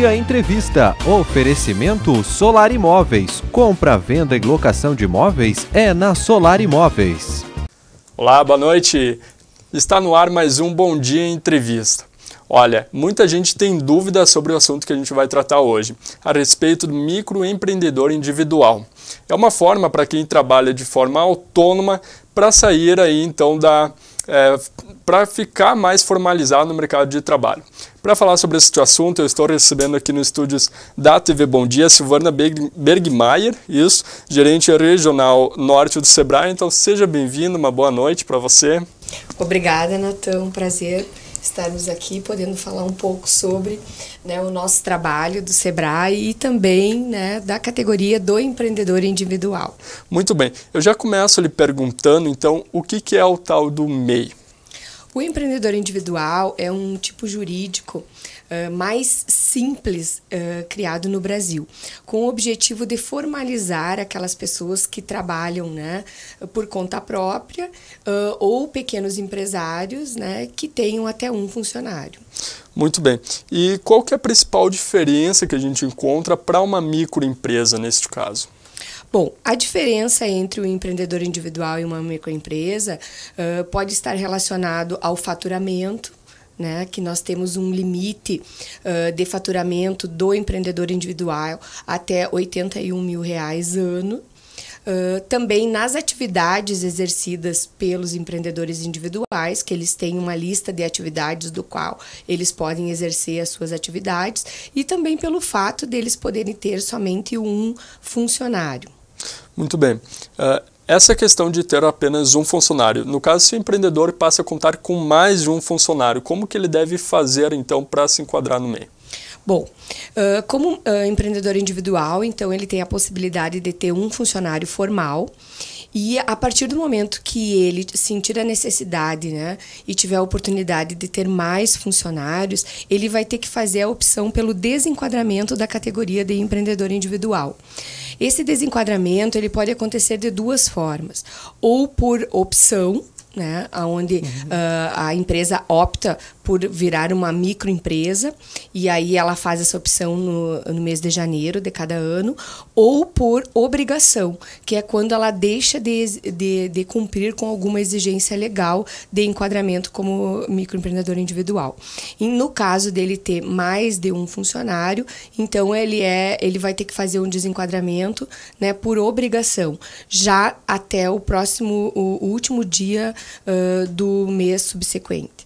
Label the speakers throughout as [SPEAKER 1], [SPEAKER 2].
[SPEAKER 1] Dia Entrevista.
[SPEAKER 2] Oferecimento Solar Imóveis. Compra, venda e locação de imóveis é na Solar Imóveis.
[SPEAKER 1] Olá, boa noite. Está no ar mais um Bom Dia Entrevista. Olha, muita gente tem dúvidas sobre o assunto que a gente vai tratar hoje, a respeito do microempreendedor individual. É uma forma para quem trabalha de forma autônoma para sair aí então da é, para ficar mais formalizado no mercado de trabalho. Para falar sobre esse assunto, eu estou recebendo aqui nos estúdios da TV Bom Dia Silvana Bergmaier, isso, gerente regional norte do Sebrae. Então, seja bem-vindo, uma boa noite para você.
[SPEAKER 2] Obrigada, Natan, um prazer estarmos aqui podendo falar um pouco sobre né, o nosso trabalho do Sebrae e também né, da categoria do empreendedor individual.
[SPEAKER 1] Muito bem, eu já começo lhe perguntando então o que, que é o tal do MEI?
[SPEAKER 2] O empreendedor individual é um tipo jurídico mais simples uh, criado no Brasil, com o objetivo de formalizar aquelas pessoas que trabalham né, por conta própria uh, ou pequenos empresários né, que tenham até um funcionário.
[SPEAKER 1] Muito bem. E qual que é a principal diferença que a gente encontra para uma microempresa neste caso?
[SPEAKER 2] Bom, a diferença entre o empreendedor individual e uma microempresa uh, pode estar relacionado ao faturamento, né? Que nós temos um limite uh, de faturamento do empreendedor individual até 81 mil reais ano. Uh, também nas atividades exercidas pelos empreendedores individuais, que eles têm uma lista de atividades do qual eles podem exercer as suas atividades, e também pelo fato deles poderem ter somente um funcionário.
[SPEAKER 1] Muito bem. Essa questão de ter apenas um funcionário, no caso se o empreendedor passa a contar com mais de um funcionário, como que ele deve fazer então para se enquadrar no meio?
[SPEAKER 2] Bom, como empreendedor individual, então ele tem a possibilidade de ter um funcionário formal e a partir do momento que ele sentir a necessidade, né, e tiver a oportunidade de ter mais funcionários, ele vai ter que fazer a opção pelo desenquadramento da categoria de empreendedor individual. Esse desenquadramento ele pode acontecer de duas formas, ou por opção, né, onde uhum. uh, a empresa opta por virar uma microempresa, e aí ela faz essa opção no, no mês de janeiro de cada ano, ou por obrigação, que é quando ela deixa de, de, de cumprir com alguma exigência legal de enquadramento como microempreendedor individual. E no caso dele ter mais de um funcionário, então ele é ele vai ter que fazer um desenquadramento, né, por obrigação, já até o próximo o último dia uh, do mês subsequente.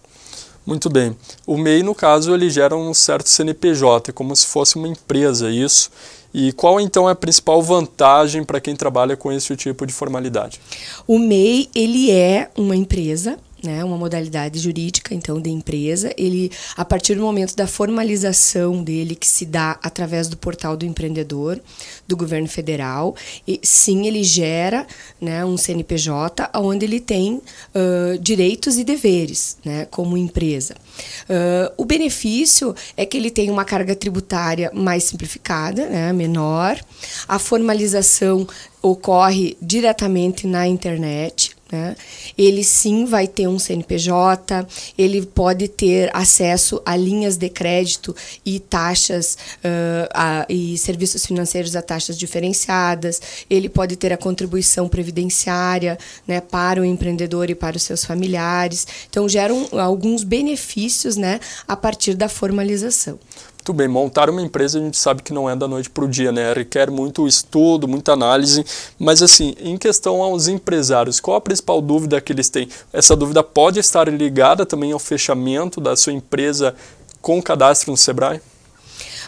[SPEAKER 1] Muito bem. O MEI, no caso, ele gera um certo CNPJ, é como se fosse uma empresa é isso. E qual então é a principal vantagem para quem trabalha com esse tipo de formalidade?
[SPEAKER 2] O MEI, ele é uma empresa né, uma modalidade jurídica, então, de empresa. Ele, a partir do momento da formalização dele, que se dá através do portal do empreendedor do governo federal, e, sim, ele gera né, um CNPJ onde ele tem uh, direitos e deveres né, como empresa. Uh, o benefício é que ele tem uma carga tributária mais simplificada, né, menor. A formalização ocorre diretamente na internet. Né? Ele sim vai ter um CNPJ, ele pode ter acesso a linhas de crédito e taxas uh, a, e serviços financeiros a taxas diferenciadas, ele pode ter a contribuição previdenciária né, para o empreendedor e para os seus familiares. Então, geram alguns benefícios né, a partir da formalização.
[SPEAKER 1] Muito bem, montar uma empresa a gente sabe que não é da noite para o dia, né? Requer muito estudo, muita análise. Mas, assim, em questão aos empresários, qual a principal dúvida que eles têm? Essa dúvida pode estar ligada também ao fechamento da sua empresa com cadastro no Sebrae?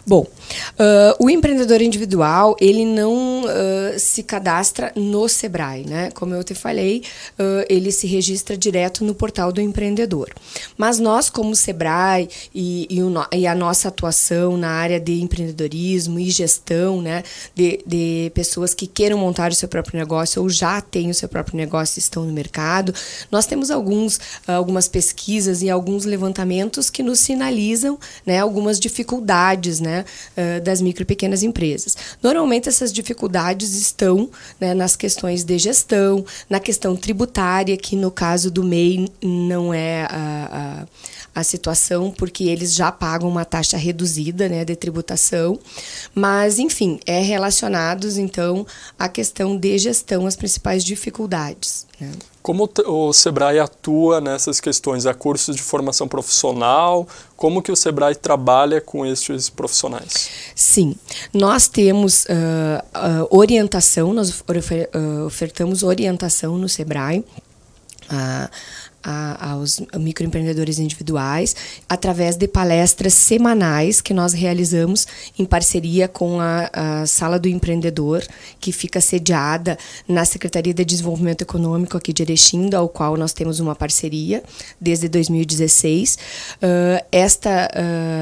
[SPEAKER 2] Bom, Uh, o empreendedor individual, ele não uh, se cadastra no Sebrae, né? Como eu te falei, uh, ele se registra direto no portal do empreendedor. Mas nós, como Sebrae e, e, o, e a nossa atuação na área de empreendedorismo e gestão, né? De, de pessoas que queiram montar o seu próprio negócio ou já têm o seu próprio negócio e estão no mercado, nós temos alguns, algumas pesquisas e alguns levantamentos que nos sinalizam, né? Algumas dificuldades, né? das micro e pequenas empresas. Normalmente, essas dificuldades estão né, nas questões de gestão, na questão tributária, que no caso do MEI não é a, a, a situação, porque eles já pagam uma taxa reduzida né, de tributação. Mas, enfim, é relacionados, então, à questão de gestão, as principais dificuldades.
[SPEAKER 1] Como o Sebrae atua nessas questões? Há é cursos de formação profissional? Como que o Sebrae trabalha com estes profissionais?
[SPEAKER 2] Sim, nós temos uh, uh, orientação, nós ofer uh, ah, ofertamos orientação no Sebrae a, aos microempreendedores individuais, através de palestras semanais que nós realizamos em parceria com a, a Sala do Empreendedor, que fica sediada na Secretaria de Desenvolvimento Econômico aqui de Erechim, ao qual nós temos uma parceria desde 2016. Uh, ah, esta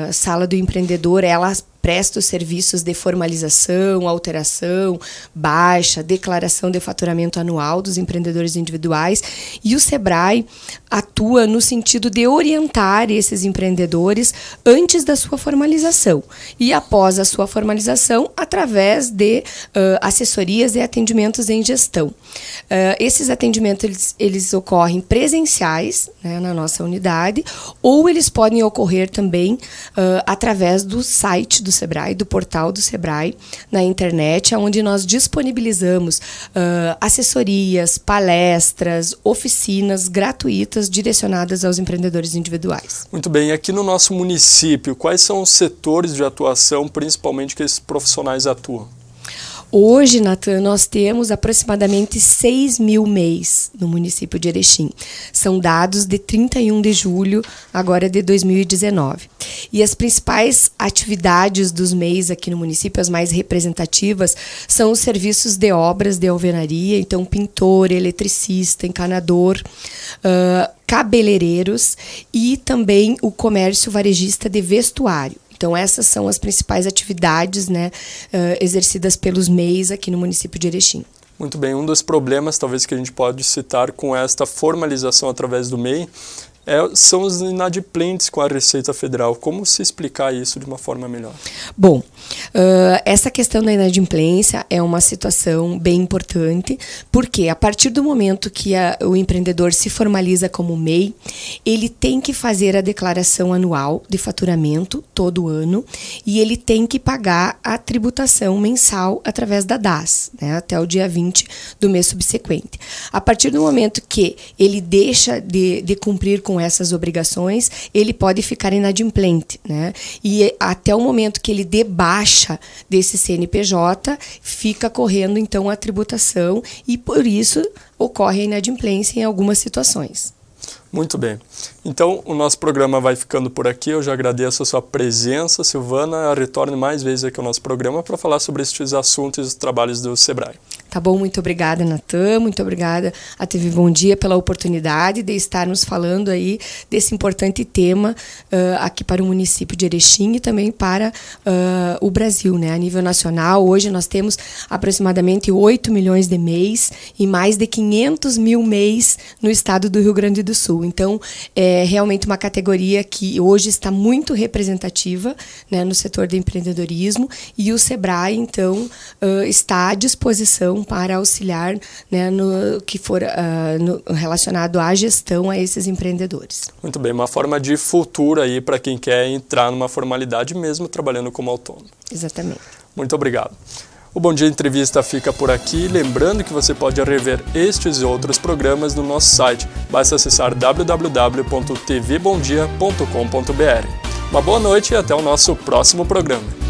[SPEAKER 2] uh, Sala do Empreendedor, ela presta os serviços de formalização, alteração, baixa, declaração de faturamento anual dos empreendedores individuais. E o SEBRAE atua no sentido de orientar esses empreendedores antes da sua formalização e após a sua formalização através de uh, assessorias e atendimentos em gestão. Uh, esses atendimentos eles, eles ocorrem presenciais né, na nossa unidade ou eles podem ocorrer também uh, através do site do Sebrae, do portal do Sebrae na internet, onde nós disponibilizamos uh, assessorias, palestras, oficinas gratuitas direcionadas aos empreendedores individuais.
[SPEAKER 1] Muito bem, aqui no nosso município, quais são os setores de atuação principalmente que esses profissionais atuam?
[SPEAKER 2] Hoje, Natan, nós temos aproximadamente 6 mil MEIs no município de Erechim. São dados de 31 de julho, agora de 2019. E as principais atividades dos MEIs aqui no município, as mais representativas, são os serviços de obras de alvenaria, então pintor, eletricista, encanador, uh, cabeleireiros e também o comércio varejista de vestuário. Então, essas são as principais atividades né, eh, exercidas pelos MEIs aqui no município de Erechim.
[SPEAKER 1] Muito bem, um dos problemas talvez que a gente pode citar com esta formalização através do MEI é, são os inadimplentes com a Receita Federal. Como se explicar isso de uma forma melhor?
[SPEAKER 2] Bom, uh, essa questão da inadimplência é uma situação bem importante, porque a partir do momento que a, o empreendedor se formaliza como MEI, ele tem que fazer a declaração anual de faturamento todo ano e ele tem que pagar a tributação mensal através da DAS, né, até o dia 20 do mês subsequente. A partir do momento que ele deixa de, de cumprir com essas obrigações, ele pode ficar inadimplente. Né, e até o momento que ele debaixa baixa desse CNPJ, fica correndo então a tributação e por isso ocorre a inadimplência em algumas situações.
[SPEAKER 1] Muito bem. Então, o nosso programa vai ficando por aqui. Eu já agradeço a sua presença, Silvana. Retorne mais vezes aqui ao nosso programa para falar sobre estes assuntos e os trabalhos do SEBRAE.
[SPEAKER 2] Tá bom? Muito obrigada, Natan. Muito obrigada à TV Bom Dia pela oportunidade de estarmos falando aí desse importante tema uh, aqui para o município de Erechim e também para uh, o Brasil, né? A nível nacional, hoje nós temos aproximadamente 8 milhões de MEIs e mais de 500 mil MEIs no estado do Rio Grande do Sul. Então, é realmente uma categoria que hoje está muito representativa né, no setor do empreendedorismo e o SEBRAE, então, uh, está à disposição para auxiliar né, no que for uh, no, relacionado à gestão a esses empreendedores.
[SPEAKER 1] Muito bem, uma forma de futuro aí para quem quer entrar numa formalidade mesmo trabalhando como autônomo. Exatamente. Muito obrigado. O Bom Dia Entrevista fica por aqui. Lembrando que você pode rever estes e outros programas no nosso site. Basta acessar www.tvbomdia.com.br. Uma boa noite e até o nosso próximo programa.